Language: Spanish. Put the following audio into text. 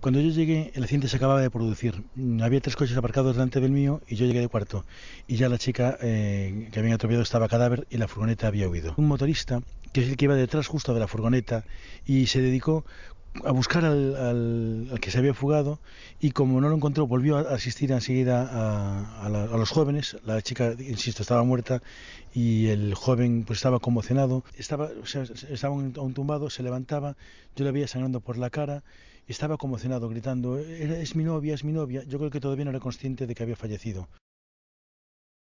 Cuando yo llegué, el accidente se acababa de producir. Mm, había tres coches aparcados delante del mío y yo llegué de cuarto. Y ya la chica eh, que había atropellado estaba cadáver y la furgoneta había huido. Un motorista, que es el que iba detrás justo de la furgoneta, y se dedicó a buscar al, al, que se había fugado y como no lo encontró volvió a asistir enseguida a, los jóvenes la chica insisto estaba muerta y el joven pues estaba conmocionado estaba o un, tumbado se levantaba yo le veía sangrando por la cara estaba conmocionado gritando eh, es mi novia es mi novia yo creo que todavía no era consciente de que había fallecido